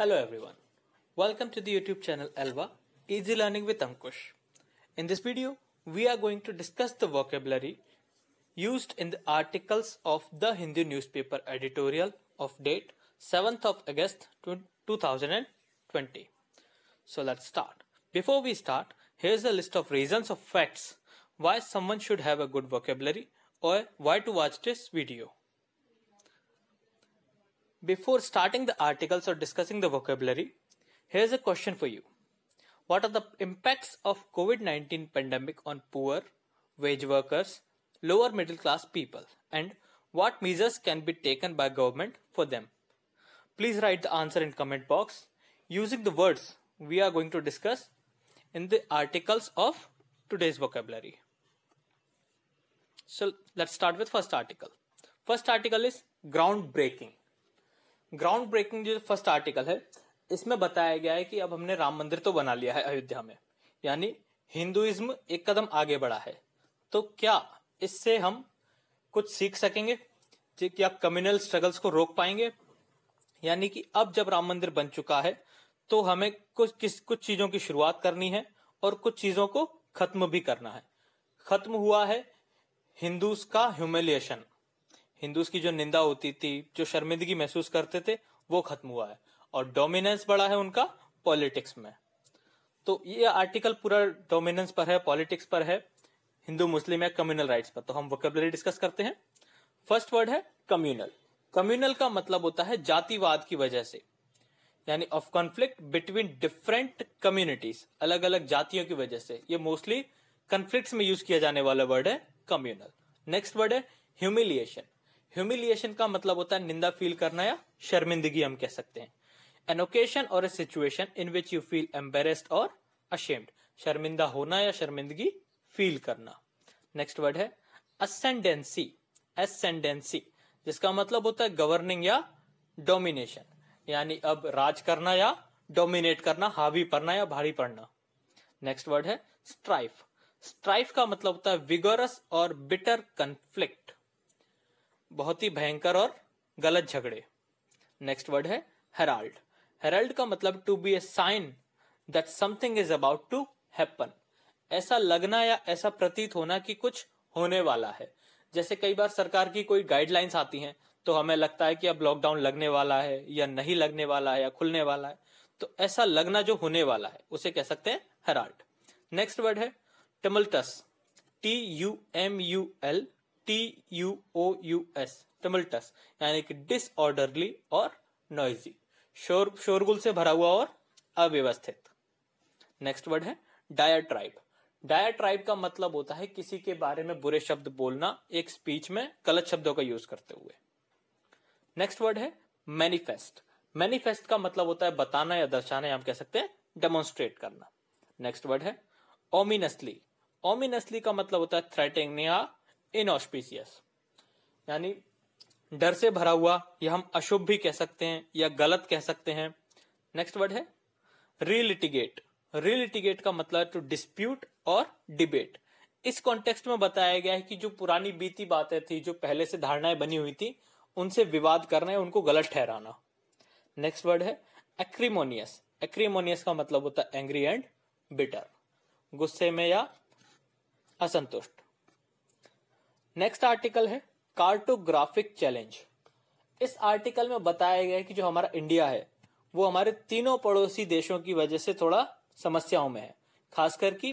Hello everyone. Welcome to the YouTube channel Elva, Easy Learning with Ankush. In this video, we are going to discuss the vocabulary used in the articles of the Hindu newspaper editorial of date 7th of August 2020. So let's start. Before we start, here's a list of reasons of facts why someone should have a good vocabulary or why to watch this video. Before starting the articles or discussing the vocabulary, here's a question for you. What are the impacts of COVID-19 pandemic on poor, wage workers, lower middle class people and what measures can be taken by government for them? Please write the answer in comment box using the words we are going to discuss in the articles of today's vocabulary. So let's start with first article. First article is groundbreaking. Groundbreaking जो first article है इसमें बताया गया है कि अब हमने राम मंदिर तो बना लिया है अयोध्या में यानी हिंदुइज्म एक कदम आगे बढ़ा है तो क्या इससे हम कुछ सीख सकेंगे क्या कम्युनल स्ट्रगल्स को रोक पाएंगे यानी कि अब जब राम मंदिर बन चुका है तो हमें कुछ किस कुछ चीजों की शुरुआत करनी है और कुछ चीजों को खत्म भी करना है खत्म हुआ है हिंदूस का ह्यूमिलिएशन हिंदूज की जो निंदा होती थी जो शर्मिंदगी महसूस करते थे वो खत्म हुआ है और डोमिनेंस बढ़ा है उनका पॉलिटिक्स में तो ये आर्टिकल पूरा डोमिनेंस पर है पॉलिटिक्स पर है हिंदू मुस्लिम या कम्युनल राइट्स पर तो हम वोकेबलरी डिस्कस करते हैं फर्स्ट वर्ड है कम्युनल कम्युनल का मतलब होता है जातिवाद की वजह से यानी of conflict between different communities अलग अलग जातियों की वजह से ये मोस्टली कॉन्फ्लिक्ट में यूज किया जाने वाला वर्ड है कम्युनल नेक्स्ट वर्ड है ह्यूमिलिएशन ह्यूमिलिएशन का मतलब होता है निंदा फील करना या शर्मिंदगी हम कह सकते हैं एन ओकेशन और a situation in which you feel embarrassed और अशेम्ड शर्मिंदा होना या शर्मिंदगी फील करना नेक्स्ट वर्ड है असेंडेंसी एसेंडेंसी जिसका मतलब होता है गवर्निंग या डोमिनेशन यानी अब राज करना या डोमिनेट करना हावी पड़ना या भारी पड़ना नेक्स्ट वर्ड है स्ट्राइफ स्ट्राइफ का मतलब होता है विगोरस और बिटर कंफ्लिक्ट बहुत ही भयंकर और गलत झगड़े नेक्स्ट वर्ड है हेराल्ड हेराल्ड का मतलब to be a sign that something is about to happen ऐसा लगना या ऐसा प्रतीत होना कि कुछ होने वाला है जैसे कई बार सरकार की कोई गाइडलाइंस आती हैं तो हमें लगता है कि अब लॉकडाउन लगने वाला है या नहीं लगने वाला है या खुलने वाला है तो ऐसा लगना जो होने वाला है उसे कह सकते हैं हेराल्ड नेक्स्ट वर्ड है tumultuous T U M U L T U O U S tumultuous यानी कि डिसऑर्डरली और नॉइजी शोर शोरगुल से भरा हुआ और अव्यवस्थित नेक्स्ट वर्ड है डाया ट्राइब का मतलब होता है किसी के बारे में बुरे शब्द बोलना एक स्पीच में गलत शब्दों का यूज करते हुए नेक्स्ट वर्ड है मैनिफेस्ट मैनिफेस्ट का मतलब होता है बताना या दर्शाना या हम कह सकते हैं डेमोन्स्ट्रेट करना नेक्स्ट वर्ड है ओमिनसली ओमिनसली का मतलब होता है थ्रेटिंग या इनऑस्पिशियस यानी डर से भरा हुआ यह हम अशुभ भी कह सकते हैं या गलत कह सकते हैं नेक्स्ट वर्ड है रिलिटिगेट रिलिटिगेट का मतलब टू डिस्प्यूट और डिबेट इस कॉन्टेक्स्ट में बताया गया है कि जो पुरानी बीती बातें थी जो पहले से धारणाएं बनी हुई थी उनसे विवाद करना है उनको गलत ठहराना नेक्स्ट वर्ड है एक्रीमोनियस एक्रीमोनियस का मतलब होता है एंग्री एंड बिटर गुस्से में या असंतुष्ट नेक्स्ट आर्टिकल है कार्टोग्राफिक चैलेंज इस आर्टिकल में बताया गया है कि जो हमारा इंडिया है वो हमारे तीनों पड़ोसी देशों की वजह से थोड़ा समस्याओं में है खासकर की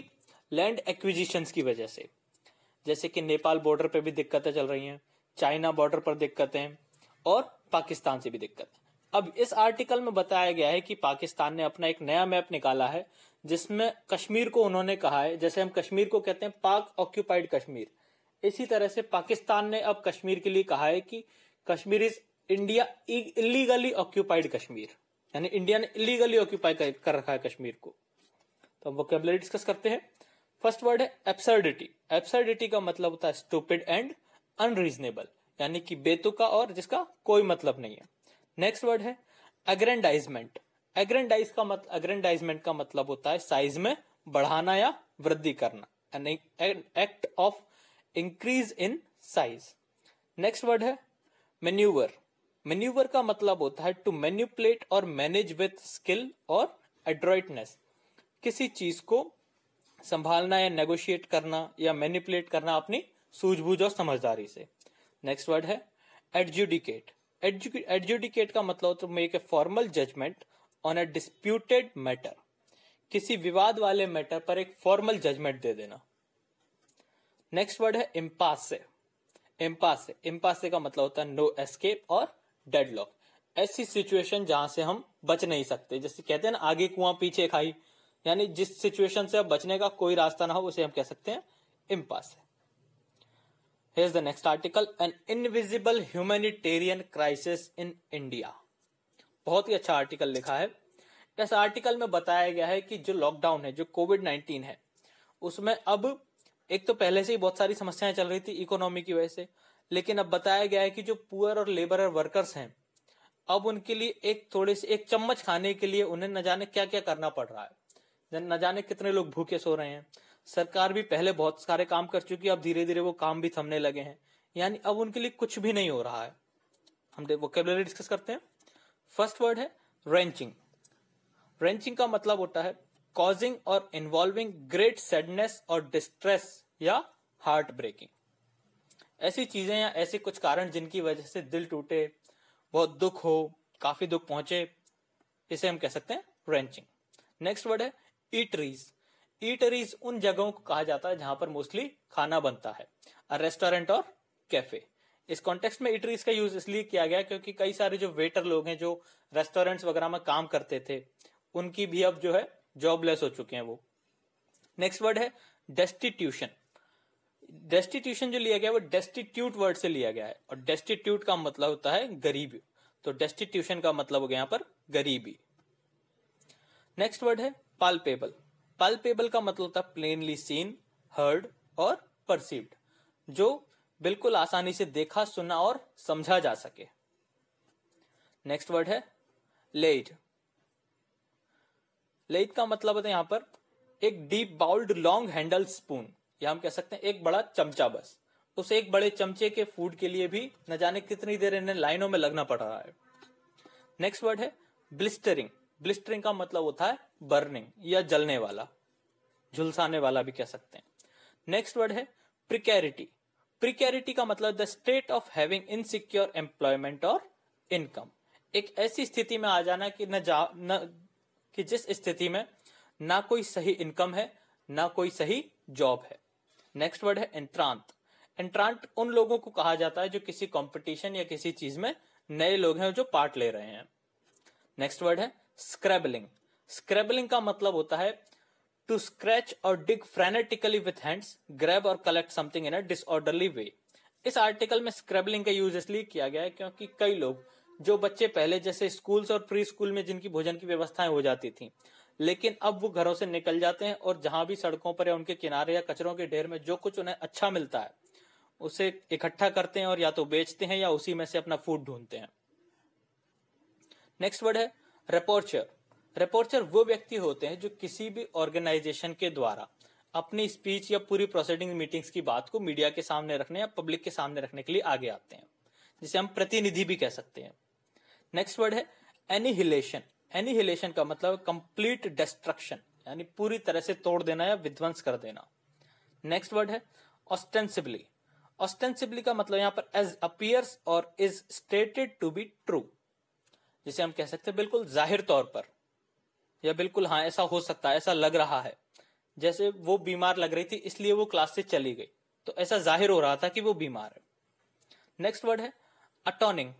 लैंड एक्विजिशन की वजह से जैसे कि नेपाल बॉर्डर पर भी दिक्कतें चल रही हैं चाइना बॉर्डर पर दिक्कतें और पाकिस्तान से भी दिक्कत अब इस आर्टिकल में बताया गया है कि पाकिस्तान ने अपना एक नया मैप निकाला है जिसमें कश्मीर को उन्होंने कहा है जैसे हम कश्मीर को कहते हैं पाक ऑक्यूपाइड कश्मीर इसी तरह से पाकिस्तान ने अब कश्मीर के लिए कहा है कि Kashmir is India illegally occupied Kashmir यानी इंडिया ने इलीगली ऑक्यूपाई कर रखा है कश्मीर को तो हम वोकेबलरी डिस्कस करते हैं फर्स्ट वर्ड है एब्सर्डिटी एब्सर्डिटी का मतलब होता है स्टूपिड एंड अनरीजनेबल यानी कि बेतुका और जिसका कोई मतलब नहीं है नेक्स्ट वर्ड है एग्रेंडाइजमेंट एग्रेंडाइज का मतलब एग्रेंडाइजमेंट का मतलब होता है साइज में बढ़ाना या वृद्धि करना यानी act of increase in size next word है मेन्यूवर मेन्यूवर का मतलब होता है टू मैन्यूपुलेट और मैनेज विथ स्किल और एड्रॉइटनेस किसी चीज को संभालना या नेगोशिएट करना या मैनिपुलेट करना अपनी सूझबूझ और समझदारी से नेक्स्ट वर्ड है एडजुडिकेट एडजुडिकेट का मतलब होता है make a formal judgment on a disputed matter किसी विवाद वाले मैटर पर एक फॉर्मल जजमेंट दे देना नेक्स्ट वर्ड है इम्पासे इम्पासे इम्पासे का मतलब होता है नो एस्केप और डेडलॉक ऐसी सिचुएशन जहां से हम बच नहीं सकते जैसे कहते हैं ना आगे कुआं पीछे खाई यानी जिस सिचुएशन से बचने का कोई रास्ता ना हो उसे हम कह सकते हैं impasse has the next article an invisible humanitarian crisis in India बहुत ही अच्छा आर्टिकल लिखा है इस आर्टिकल में बताया गया है कि जो लॉकडाउन है जो कोविड नाइन्टीन है उसमें अब एक तो पहले से ही बहुत सारी समस्याएं चल रही थी इकोनॉमी की वजह से लेकिन अब बताया गया है कि जो पुअर और लेबर वर्कर्स हैं अब उनके लिए एक थोड़े से एक चम्मच खाने के लिए उन्हें न जाने क्या क्या करना पड़ रहा है न जाने कितने लोग भूखे सो रहे हैं सरकार भी पहले बहुत सारे काम कर चुकी है अब धीरे धीरे वो काम भी थमने लगे हैं यानी अब उनके लिए कुछ भी नहीं हो रहा है हम वोकेबलरी डिस्कस करते हैं फर्स्ट वर्ड है रेंचिंग रेंचिंग का मतलब होता है causing or involving great sadness or distress या हार्ट ब्रेकिंग ऐसी चीजें या ऐसे कुछ कारण जिनकी वजह से दिल टूटे बहुत दुख हो काफी दुख पहुंचे इसे हम कह सकते हैं रेंचिंग नेक्स्ट वर्ड है ईटरीज ईटरीज उन जगहों को कहा जाता है जहां पर मोस्टली खाना बनता है रेस्टोरेंट और कैफे इस कॉन्टेक्स्ट में इटरीज का यूज इसलिए किया गया क्योंकि कई सारे जो वेटर लोग हैं जो रेस्टोरेंट्स वगैरह में काम करते थे उनकी भी अब जो है जॉबलेस हो चुके हैं वो नेक्स्ट वर्ड है डेस्टिट्यूशन डेस्टिट्यूशन जो लिया गया वो डेस्टिट्यूट वर्ड से लिया गया है और डेस्टिट्यूट का मतलब होता है गरीब तो डेस्टिट्यूशन का मतलब हो गया यहां पर गरीबी नेक्स्ट वर्ड है पालपेबल पालपेबल का मतलब होता है प्लेनली सीन हर्ड और परसीव्ड जो बिल्कुल आसानी से देखा सुना और समझा जा सके नेक्स्ट वर्ड है लेट लेथ का मतलब होता है यहां पर एक deep bowled long handle spoon या हम कह सकते हैं एक बड़ा चमचा बस उसे एक बड़े चमचे के फूड के लिए भी न जाने कितनी देर इन्हें लाइनों में लगना पड़ रहा है नेक्स्ट वर्ड है ब्लिस्टरिंग ब्लिस्टरिंग का मतलब होता है बर्निंग या जलने वाला झुलसाने वाला भी कह सकते हैं नेक्स्ट वर्ड है प्रिकैरिटी प्रिकैरिटी का मतलब the state of having insecure employment और इनकम एक ऐसी स्थिति में आ जाना कि न जा न कि जिस स्थिति में ना कोई सही इनकम है ना कोई सही जॉब है नेक्स्ट वर्ड है एंट्रांत एंट्रांत उन लोगों को कहा जाता है जो किसी कंपटीशन या किसी चीज में नए लोग हैं जो पार्ट ले रहे हैं नेक्स्ट वर्ड है स्क्रैबलिंग स्क्रैबलिंग का मतलब होता है टू स्क्रैच और dig frenetically with hands grab और collect something in a disorderly way इस आर्टिकल में स्क्रैबलिंग का यूज इसलिए किया गया है क्योंकि कई लोग जो बच्चे पहले जैसे स्कूल्स और प्री स्कूल में जिनकी भोजन की व्यवस्थाएं हो जाती थी लेकिन अब वो घरों से निकल जाते हैं और जहां भी सड़कों पर या उनके किनारे या कचरों के ढेर में जो कुछ उन्हें अच्छा मिलता है उसे इकट्ठा करते हैं और या तो बेचते हैं या उसी में से अपना फूड ढूंढते हैं नेक्स्ट वर्ड है रेपोर्चर रेपोर्चर वो व्यक्ति होते हैं जो किसी भी ऑर्गेनाइजेशन के द्वारा अपनी स्पीच या पूरी प्रोसीडिंग मीटिंग्स की बात को मीडिया के सामने रखने या पब्लिक के सामने रखने के लिए आगे आते हैं जिसे हम प्रतिनिधि भी कह सकते हैं नेक्स्ट वर्ड है एनिहिलेशन एनिहिलेशन का मतलब कंप्लीट डिस्ट्रक्शन यानी पूरी तरह से तोड़ देना या विध्वंस कर देना नेक्स्ट वर्ड है ऑस्टेंसिबली ऑस्टेंसिबली का मतलब यहां पर एज अपियर्स और is stated to be true जिसे हम कह सकते हैं बिल्कुल जाहिर तौर पर या बिल्कुल हाँ ऐसा हो सकता है ऐसा लग रहा है जैसे वो बीमार लग रही थी इसलिए वो क्लास से चली गई तो ऐसा जाहिर हो रहा था कि वो बीमार है नेक्स्ट वर्ड है अटोनिंग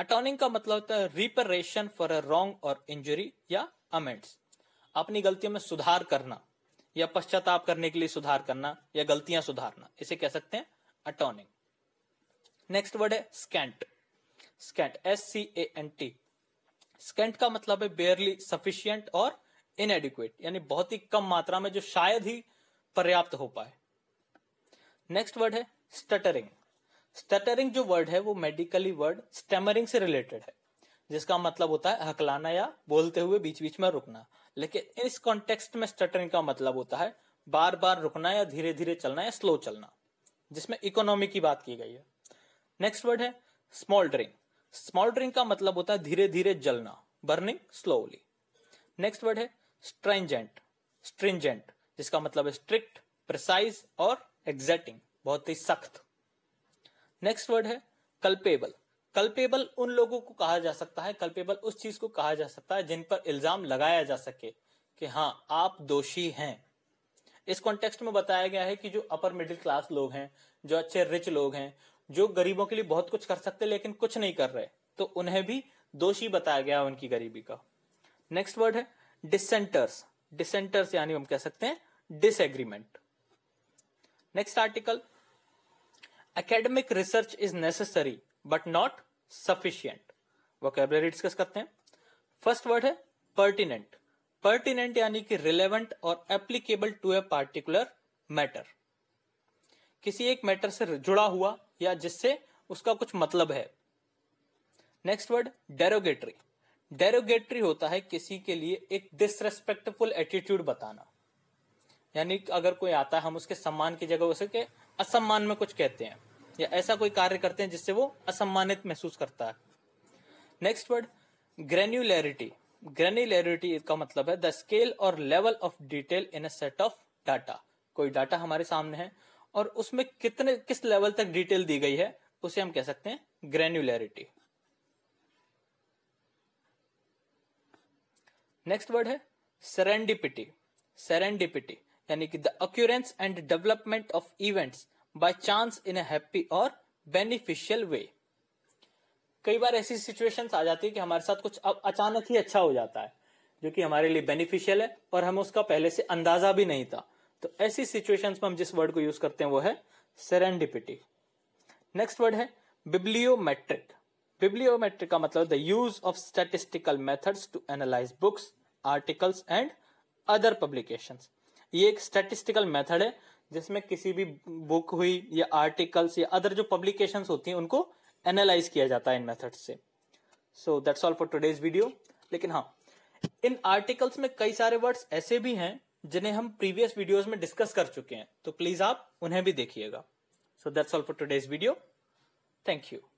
अटोनिंग का मतलब होता है रिपरेशन फॉर अ रॉन्ग और इंजरी या अमेंट्स अपनी गलतियों में सुधार करना या पश्चाताप करने के लिए सुधार करना या गलतियां सुधारना इसे कह सकते हैं अटोनिंग नेक्स्ट वर्ड है scant scant S C A N T scant का मतलब है बेयरली सफिशियंट और इनएडिक्वेट यानी बहुत ही कम मात्रा में जो शायद ही पर्याप्त हो पाए नेक्स्ट वर्ड है स्टटरिंग स्टटरिंग जो वर्ड है वो मेडिकली वर्ड स्टेमरिंग से रिलेटेड है जिसका मतलब होता है हकलाना या बोलते हुए बीच बीच में रुकना लेकिन इस कॉन्टेक्स्ट में स्टटरिंग का मतलब होता है बार बार रुकना या धीरे धीरे चलना या स्लो चलना जिसमें इकोनॉमी की बात की गई है नेक्स्ट वर्ड है स्मॉल ड्रिंक स्मॉल ड्रिंक का मतलब होता है धीरे धीरे जलना बर्निंग स्लोली नेक्स्ट वर्ड है स्ट्रेंजेंट स्ट्रिंजेंट जिसका मतलब है स्ट्रिक्ट प्रिसाइज और एग्जैक्टिंग बहुत ही सख्त नेक्स्ट वर्ड है कल्पेबल कल्पेबल उन लोगों को कहा जा सकता है कल्पेबल उस चीज को कहा जा सकता है जिन पर इल्जाम लगाया जा सके कि हाँ आप दोषी हैं इस कॉन्टेक्स्ट में बताया गया है कि जो अपर मिडिल क्लास लोग हैं जो अच्छे रिच लोग हैं जो गरीबों के लिए बहुत कुछ कर सकते हैं लेकिन कुछ नहीं कर रहे तो उन्हें भी दोषी बताया गया उनकी गरीबी का नेक्स्ट वर्ड है डिसेंटर्स डिसेंटर्स यानी हम कह सकते हैं disagreement next article academic research is necessary but not sufficient vocabulary discuss करते हैं फर्स्ट वर्ड है पर्टिनेंट पर्टिनेंट यानी कि रिलेवेंट और applicable to a particular matter किसी एक मैटर से जुड़ा हुआ या जिससे उसका कुछ मतलब है नेक्स्ट वर्ड डेरोगेटरी डेरोगेटरी होता है किसी के लिए एक डिसरेस्पेक्टफुल एटीट्यूड बताना यानी अगर कोई आता है हम उसके सम्मान की जगह उसे के असम्मान में कुछ कहते हैं या ऐसा कोई कार्य करते हैं जिससे वो असम्मानित महसूस करता है नेक्स्ट वर्ड ग्रेन्यूलैरिटी ग्रेन्यूलैरिटी का मतलब है द स्केल और level of detail in a set of data कोई डाटा हमारे सामने है और उसमें कितने किस लेवल तक डिटेल दी गई है उसे हम कह सकते हैं ग्रेन्यूलैरिटी नेक्स्ट वर्ड है सरेंडिपिटी सरेंडिपिटी यानी कि the occurrence and development of events by chance in a happy और बेनिफिशियल वे कई बार ऐसी सिचुएशन आ जाती है कि हमारे साथ कुछ अचानक ही अच्छा हो जाता है जो कि हमारे लिए बेनिफिशियल है और हमें उसका पहले से अंदाजा भी नहीं था तो ऐसी सिचुएशंस में हम जिस वर्ड को यूज करते हैं वो है सेरेंडिपिटी नेक्स्ट वर्ड है बिब्लियोमेट्रिक बिब्लियोमेट्रिक का मतलब the use of statistical methods to analyse books articles and other publications ये एक स्टेटिस्टिकल मेथड है जिसमें किसी भी बुक हुई या आर्टिकल्स या अदर जो पब्लिकेशंस होती हैं उनको एनालाइज किया जाता है इन मेथड से so that's all for today's video लेकिन हाँ इन आर्टिकल्स में कई सारे वर्ड्स ऐसे भी हैं जिन्हें हम प्रीवियस वीडियोस में डिस्कस कर चुके हैं तो प्लीज आप उन्हें भी देखिएगा so that's all for today's video thank you